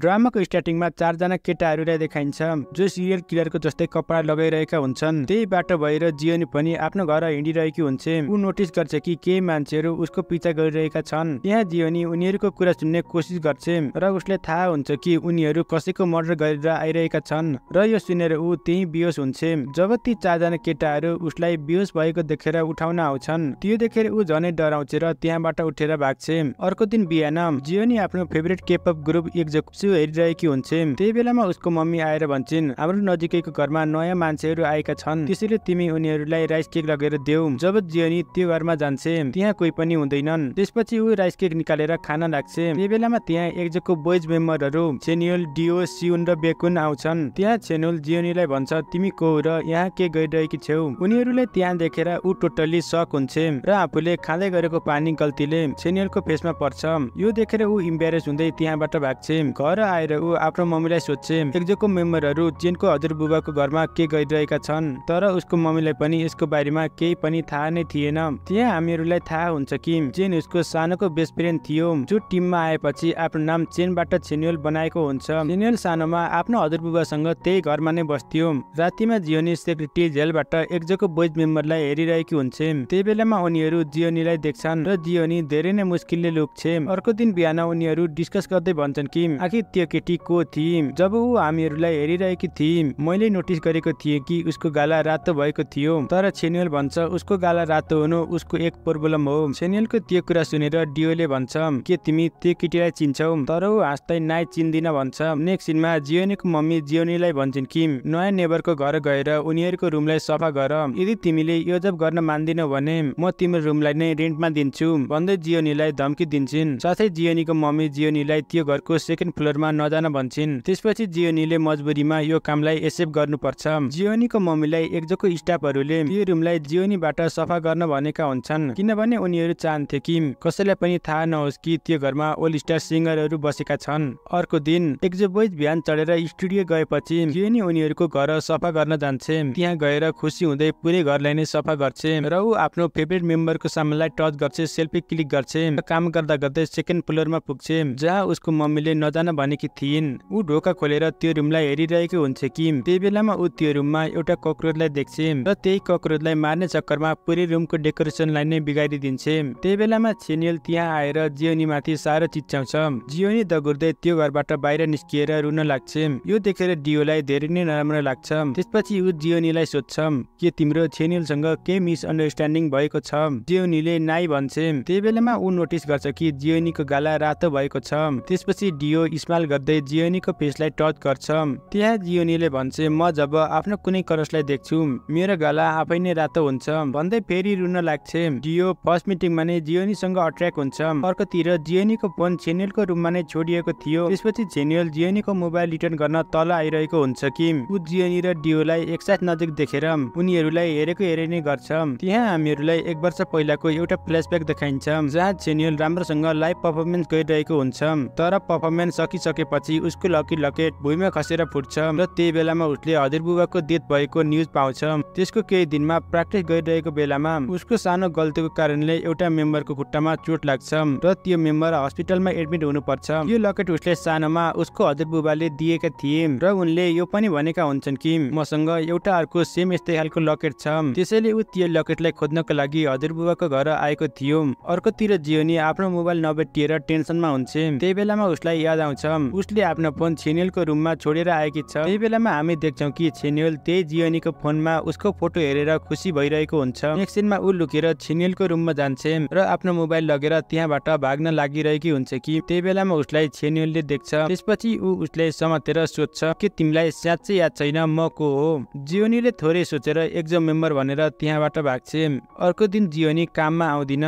ड्रामाको स्टार्टिङमा चारजना केटाहरूलाई देखाइन्छ जो सिरियल किलरको जस्तै कपडा लगाइरहेका हुन्छन् त्यही बाटो भएर जियोनी पनि आफ्नो घर हिँडिरहेकी हुन्छ ऊ नोटिस गर्छ कि केही मान्छेहरू उसको पिछा गरिरहेका छन् त्यहाँ जियोनी उनीहरूको कुरा सुन्ने कोसिस गर्छ र उसले थाहा हुन्छ कि उनीहरू कसैको मर्डर गरेर आइरहेका छन् र यो सुनेर ऊ त्यही बिहोस हुन्छ जब ती चारजना केटाहरू उसलाई बिहोस भएको देखेर उठाउन आउँछन् त्यो देखेर ऊ झनै डराउँछ र त्यहाँबाट उठेर भाग्छ अर्को दिन बिहान जियोनी आफ्नो फेभरेट केपअप ग्रुप एकजोक सिउ हेरिरहेकी हुन्छन् त्यही बेलामा उसको मम्मी आएर भन्छन् हाम्रो नजिकैको घरमा नयाँ मान्छेहरू आएका छन् त्यसैले तिमी उनीहरूलाई राइस केक लगेर देऊ जब जियनी त्यो घरमा जान्छे त्यहाँ कोही पनि हुँदैनन् त्यसपछि ऊ राइस केक निकालेर खान लाग्छे त्यही बेलामा त्यहाँ एकजको बोइज मेम्बरहरू छेन्युल डियो सिउन र बेकुन आउँछन् त्यहाँ छेनुल जियोनीलाई भन्छ तिमी को र यहाँ के गरिरहेकी छेउ उनीहरूले त्यहाँ देखेर ऊ टोटल्ली सक हुन्छे र आफूले खाँदै गरेको पानी गल्तीले छेन्युलको फेसमा पर्छ यो देखेर ऊ इम्बेरेस हुँदै त्यहाँबाट भाग्छे घर आएर ऊ आफ्नो मम्मीलाई सोध्छे एकजोको मेम्बरहरू चेनको हजुरबुबाको घरमा के गरिरहेका छन् तर उसको मम्मीलाई पनि यसको बारेमा केही पनि थाहा नै थिएन त्यहाँ हामीहरूलाई थाहा हुन्छ कि चेन उसको सानोको बेस्ट फ्रेन्ड थियो जो टिममा आएपछि आफ्नो नाम चेनबाट छेन्युल बनाएको हुन्छ छेन्युल सानोमा आफ्नो हजुरबुबासँग त्यही घरमा नै बस्थ्यो रातिमा जियोनी सेक्रेटरी जेलबाट एकजोको बोइज मेम्बरलाई हेरिरहेकी हुन्छ त्यही बेलामा उनीहरू जियोनीलाई देख्छन् र जियोनी धेरै नै मुस्किलले लुक्छे अर्को दिन बिहान उनीहरू डिस्कस गर्दै भन्छन् कि आखिर त्यो केटी को थिइन् जब ऊ हामीहरूलाई हेरिरहेकी थिइन् मैले नोटिस गरेको थिएँ कि उसको गाला रातो भएको थियो तर छेनियल भन्छ उसको गाला रातो हुनु उसको एक प्रोब्लम हो छेनियलको त्यो कुरा सुनेर डियोले भन्छ के तिमी त्यो केटीलाई चिन्छौ तर ऊ हाँस्दै नाइ चिन्दिन भन्छ नेक्स्ट सिनमा जियोनीको मम्मी जियोनीलाई भन्छन् कि नयाँ नेबरको घर गएर उनीहरूको रुमलाई सफा गर यदि तिमीले यो जब गर्न मान्दिनौ भने म तिम्रो रुमलाई नै रेन्टमा दिन्छु भन्दै जियोनीलाई धम्की दिन्छन् साथै जियोनीको मम्मी जियोनीलाई त्यो घरको सेकेन्ड फ्लोरमा नजान भन्छन् त्यसपछि जियोनीले मजबुरीमा यो कामलाई एक्सेप्ट गर्नुपर्छ जियोनीको मम्मीलाई एकजोको स्टाफहरूले यो रुमलाई जियोनीबाट सफा गर्न भनेका हुन्छन् किनभने उनीहरू चाहन्थे कि कसैलाई पनि थाहा नहोस् कि त्यो घरमा ओल स्टार सिङ्गरहरू बसेका छन् अर्को दिन एकजो बोइज बिहान चढेर स्टुडियो गएपछि जियोनी उनीहरूको घर सफा गर्न जान्छे त्यहाँ गएर खुसी हुँदै पुरै घरलाई नै सफा गर्छे र ऊ आफ्नो फेभरेट मेम्बरको सामानलाई टच गर्छ सेल्फी क्लिक गर्छ काम गर्दा गर्दै सेकेन्ड फ्लोरमा पुग्छ जहाँ उसको मम्मीले नजान भनेकी थिइन् ऊ ढोका खोलेर त्यो रुमलाई हेरिरहेको हुन्छ किम त्यही बेलामा ऊ त्यो रुममा एउटा कक्रोचलाई देख्छे र त्यही कक्रोचलाई मार्ने चक्करमा पुरै रुमको डेकोरेसनलाई नै बिगारिदिन्छे त्यही बेलामा छेनियल त्यहाँ आएर जियोनीमाथि साह्रो चिच्याउँछ जियोनी दगुर्दै त्यो घरबाट बाहिर निस्किएर रुन लाग्छ यो देखेर डियोलाई धेरै नै नराम्रो लाग्छ त्यसपछि ऊ जियोनीलाई सोध्छ के तिम्रो छेनियलसँग केही मिसअन्डरस्ट्यान्डिङ भएको छ जियोनीले नाइ भन्छे त्यही बेलामा ऊ नोटिस गर्छ कि जियोनीको गाला रातो भएको छ त्यसपछि डियो स्माइल गर्दै जियोनीको फेसलाई टच गर्छ त्यहाँ जियोनीले भन्छ म जब आफ्नो कुनै करसलाई देख्छु मेरो गला आफै नै रातो हुन्छ भन्दै फेरि रुन लाग्छ डियो फर्स्ट मिटिङमा नै जियोनीसँग अट्र्याक्ट हुन्छ अर्कोतिर जियोनीको फोन छेनियलको रुममा नै छोडिएको थियो त्यसपछि छेनियल जियोनीको मोबाइल रिटर्न गर्न तल आइरहेको हुन्छ कि ऊ जियोनी र डियोलाई एकसाथ नजिक देखेर उनीहरूलाई हेरेको हेरे नै गर्छ त्यहाँ हामीहरूलाई एक वर्ष पहिलाको एउटा फ्ल्यासब्याक देखाइन्छ जहाँ छेनियल राम्रोसँग लाइभ पर्फर्मेन्स गरिरहेको हुन्छ तर पर्फर्मेन्स सकिसकेपछि उसको लकी लकेट भुइँमा खसेर फुट्छ र त्यही बेलामा उसले हजुर बुबाको डेथ भएको न्युज पाउँछ त्यसको केही दिनमा प्राक्टिस गरिरहेको बेलामा उसको सानो गल्तीको कारणले एउटा मेम्बरको खुट्टामा चोट लाग्छ र त्यो मेम्बर हस्पिटलमा एडमिट हुनुपर्छ यो लकेट उसले सानोमा उसको हजुर बुबाले दिएका थिए र उनले यो पनि भनेका हुन्छन् कि मसँग एउटा अर्को सेम यस्तै खालको लकेट छ त्यसैले ऊ त्यो लकेटलाई खोज्नको लागि हजुर बुबाको घर आएको थियो अर्कोतिर जियोनी आफ्नो मोबाइल नभेटिएर टेन्सनमा हुन्छ त्यही बेलामा उसलाई याद आउँछ छौँ उसले आफ्नो फोन छेनियलको रुममा छोडेर आएकी छ त्यही बेलामा हामी देख्छौँ कि छेनियल त्यही जियोनीको फोनमा उसको फोटो हेरेर खुसी भइरहेको हुन्छ एकछिनमा ऊ लुकेर छेनियलको रुममा जान्छ र आफ्नो मोबाइल लगेर त्यहाँबाट भाग्न लागिरहेकी हुन्छ कि त्यही बेलामा उसलाई छेनियलले देख्छ त्यसपछि ऊ उसले समातेर सोध्छ कि तिमीलाई साँच्चै याद छैन म को हो जियोनीले थोरै सोचेर एक्जो मेम्बर भनेर त्यहाँबाट भाग्छे अर्को दिन जियोनी काममा आउँदिन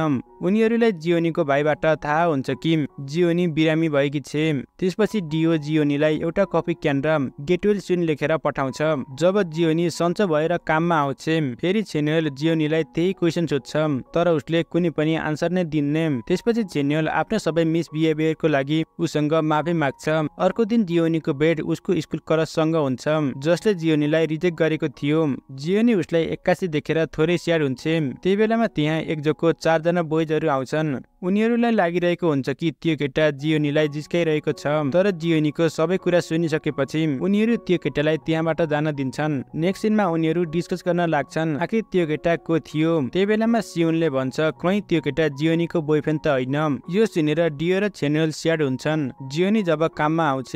उनीहरूलाई जियोनीको भाइबाट थाहा हुन्छ कि जियोनी बिरामी भएकी छ त्यसपछि डियो जियोनीलाई एउटा कपी क्यान्डम गेटवेल सुन लेखेर पठाउँछ जब जियोनी सन्च भएर काममा आउँछ फेरि छेन्युल जियोनीलाई त्यही क्वेसन सोध्छ तर उसले कुनै पनि आन्सर नै दिन्ने त्यसपछि छेन्युल आफ्नो सबै मिस मिसबिहेभियरको लागि उसँग माफी माग्छ अर्को दिन जियोनीको बेड उसको स्कुल करससँग हुन्छ जसले जियोनीलाई रिजेक्ट गरेको थियो जियोनी उसलाई एक्कासी देखेर थोरै स्याड हुन्छ त्यही बेलामा त्यहाँ एकजोको चारजना बोइजहरू आउँछन् उनीहरूलाई लागिरहेको हुन्छ कि त्यो केटा जियोनीलाई जिस्काइरहेको छ तर जियोनीको सबै कुरा सुनिसकेपछि उनीहरू त्यो केटालाई त्यहाँबाट जान दिन्छन् नेक्स्ट सिनमा उनीहरू डिस्कस गर्न लाग्छन् आखिर त्यो केटा को थियो त्यही बेलामा सिउनले भन्छ कहीँ त्यो केटा जियोनीको बोयफ्रेन्ड त होइन यो सुनेर डियो र छेनियल स्याड हुन्छन् जियोनी जब काममा आउँछ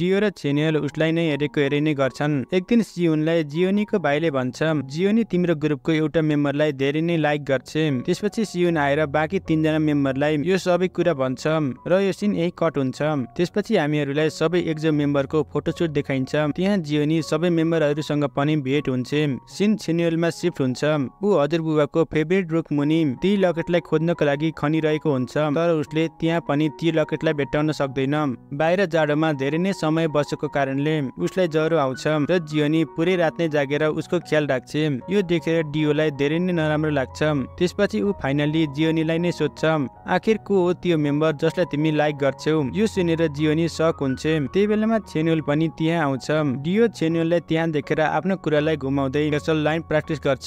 डियो र छेनियल उसलाई नै हेरेको हेरे नै गर्छन् एक दिन सिउनलाई जियोनीको भाइले भन्छ जियोनी तिम्रो ग्रुपको एउटा मेम्बरलाई धेरै नै लाइक गर्छ त्यसपछि सिउन आएर बाँकी तिनजना मेम्बरलाई यो सबै कुरा भन्छ र यो सिन यही कट हुन्छ त्यसपछि हामीहरूलाई सबै एक्जो मेम्बरको फोटोसुट देखाइन्छ त्यहाँ जियोनी सबै मेम्बरहरूसँग पनि भेट हुन्छ सिन छिनेलमा सिफ्ट हुन्छ ऊ हजुरबुबाको फेभरेट रुख मुनि ती लकेटलाई खोज्नको लागि खनिरहेको हुन्छ तर उसले त्यहाँ पनि ती लकेटलाई भेट्टाउन सक्दैन बाहिर जाडोमा धेरै नै समय बसेको कारणले उसलाई ज्वरो आउँछ र जियोनी पुरै रात नै जागेर उसको ख्याल राख्छ यो देखेर डियोलाई धेरै नै नराम्रो लाग्छ त्यसपछि ऊ फाइनल्ली जियोनीलाई नै सोध्छ आखिर को हो त्यो मेम्बर जसलाई तिमी लाइक गर्छौ यो सुनेर जियोनी सक हुन्छ त्यही बेलामा छेन्युल पनि त्यहाँ आउँछ डियो छेन्युललाई त्यहाँ देखेर आफ्नो कुरालाई घुमाउँदै नेसल लाइन प्र्याक्टिस गर्छ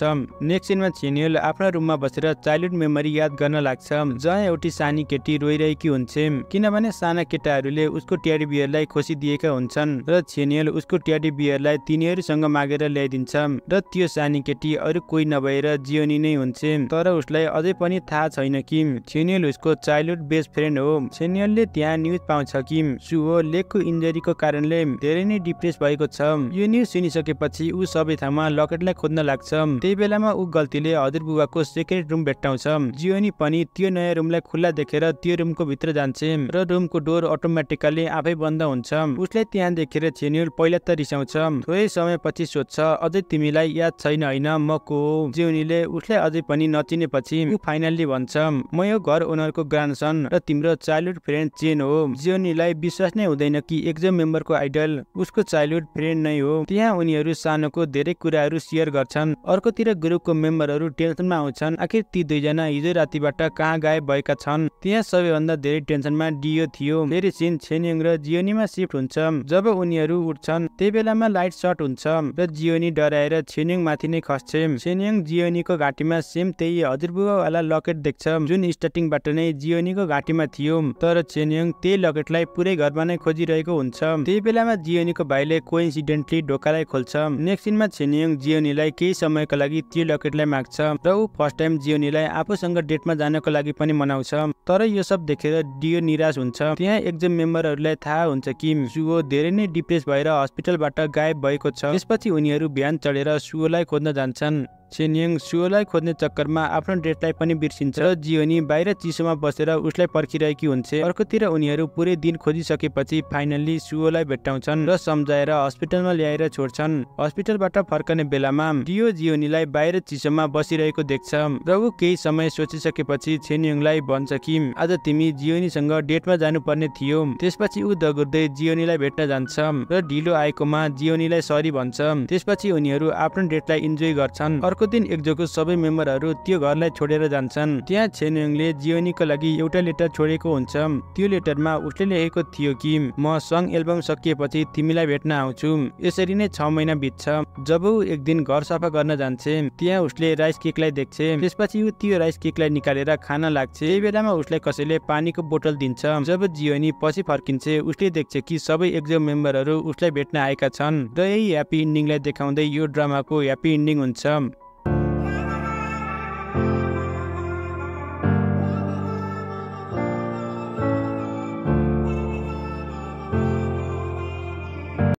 नेक्स्ट सिनमा छेन्युल आफ्नो रुममा बसेर चाइल्डहुड मेमोरी याद गर्न लाग्छ जहाँ एउटी सानी केटी रोइरहेकी हुन्छ किनभने साना केटाहरूले उसको ट्याडी बियरलाई खोसी दिएका हुन्छन् र छेनियल उसको ट्याडी बियरलाई तिनीहरूसँग मागेर ल्याइदिन्छ र त्यो सानी केटी अरू कोही नभएर जियोनी नै हुन्छ तर उसलाई अझै पनि थाहा छैन कि छेनियल उसको चाइल्डहुड बेस्ट फ्रेन्ड हो छेनियलले त्यहाँ न्युज पाउँछ कि किम शुभ लेगको इन्जरीको कारणले धेरै नै डिप्रेस भएको छ यो न्युज सुनिसकेपछि ऊ सबै ठाउँमा लकेटलाई खोज्न लाग्छ त्यही बेलामा ऊ गल्तीले बुबाको सेक्रेट रुम भेट्टाउँछ जियोनी पनि त्यो नयाँ रुमलाई खुल्ला देखेर त्यो रुमको भित्र जान्छ र रुमको डोर अटोमेटिकली आफै बन्द हुन्छ उसले त्यहाँ देखेर छेन्युल पहिला त रिसाउँछ थोरै समयपछि सोध्छ अझै तिमीलाई याद छैन होइन म को जिउनीले उसलाई अझै पनि नचिनेपछि ऊ फाइनल्ली भन्छ म यो घर ओनरको ग्रान्डसन र तिम्रो चाइल्डहुड फ्रेन्ड चेन हो जिउनीलाई उनलाई विश्वास नै हुँदैन कि एक्जो मेम्बरको आइडल उसको चाइल्डहुड फ्रेन्ड नै हो त्यहाँ उनीहरू सानोको धेरै कुराहरू सेयर गर्छन् अर्कोतिर ग्रुपको मेम्बरहरू टेन्सनमा आउँछन् आखिर ती दुईजना हिजो रातिबाट कहाँ गायब भएका छन् त्यहाँ सबैभन्दा धेरै टेन्सनमा डियो थियो फेरि सिन छेनिङ र जियोनीमा सिफ्ट हुन्छ जब उनीहरू उठ्छन् त्यही बेलामा लाइट सर्ट हुन्छ र जियोनी डराएर छेनिङ माथि नै खस्छ छेनिङ जियोनीको घाँटीमा सेम त्यही हजुरबुवाला लकेट देख्छ जुन स्टार्टिङबाट नै जियोनीको घाँटीमा थियो तर छेनिङ त्यही लकेटलाई पुरै घरमा नै खोजिरहेको हुन्छ त्यही बेलामा जियोनीको भाइले कोइन्सिडेन्टली ढोकालाई खोल्छ नेक्स्ट दिनमा छेनियोङ जियोनीलाई केही समयको लागि त्यो लकेटलाई माग्छ र ऊ फर्स्ट टाइम जियोनीलाई आफूसँग डेटमा जानको लागि पनि मनाउँछ तर यो सब देखेर डियो निराश हुन्छ त्यहाँ एकजना मेम्बरहरूलाई थाहा हुन्छ कि सुगो धेरै नै डिप्रेस भएर हस्पिटलबाट गायब भएको छ त्यसपछि उनीहरू बिहान चढेर सुगोलाई खोज्न जान्छन् सेन्यङ सियोलाई खोज्ने चक्करमा आफ्नो डेटलाई पनि बिर्सिन्छ र जियोनी बाहिर चिसोमा बसेर उसलाई पर्खिरहेकी हुन्छ अर्कोतिर उनीहरू पुरै दिन खोजिसकेपछि फाइनल्ली सियोलाई भेट्टाउँछन् र सम्झाएर हस्पिटलमा ल्याएर छोड्छन् हस्पिटलबाट फर्कने बेलामा डियो जियोनीलाई बाहिर चिसोमा बसिरहेको देख्छ र ऊ केही समय सोचिसकेपछि छेन्युङलाई भन्छ कि आज तिमी जियोनीसँग डेटमा जानुपर्ने थियो त्यसपछि ऊ दगुर्दै जियोनीलाई भेट्न जान्छ र ढिलो आएकोमा जियोनीलाई सरी भन्छ त्यसपछि उनीहरू आफ्नो डेटलाई इन्जोय गर्छन् अर्को दिन एकजोको सबै मेम्बरहरू त्यो घरलाई छोडेर जान्छन् त्यहाँ छेन्युङले जियोनीको लागि एउटा लेटर छोडेको हुन्छ त्यो लेटरमा उसले लेखेको थियो कि म सङ एल्बम सकिएपछि तिमीलाई भेट्न आउँछु यसरी नै छ महिना बित्छ जब ऊ एक दिन घर सफा गर्न जान्छे त्यहाँ उसले राइस केकलाई देख्छ त्यसपछि ऊ त्यो राइस केकलाई निकालेर खान लाग्छ यही बेलामा उसलाई कसैले पानीको बोतल दिन्छ जब जियोनी पछि फर्किन्छ उसले देख्छ कि सबै एकजो मेम्बरहरू उसलाई भेट्न आएका छन् र यही ह्याप्पी इन्डिङलाई देखाउँदै यो ड्रामाको ह्याप्पी इन्डिङ हुन्छ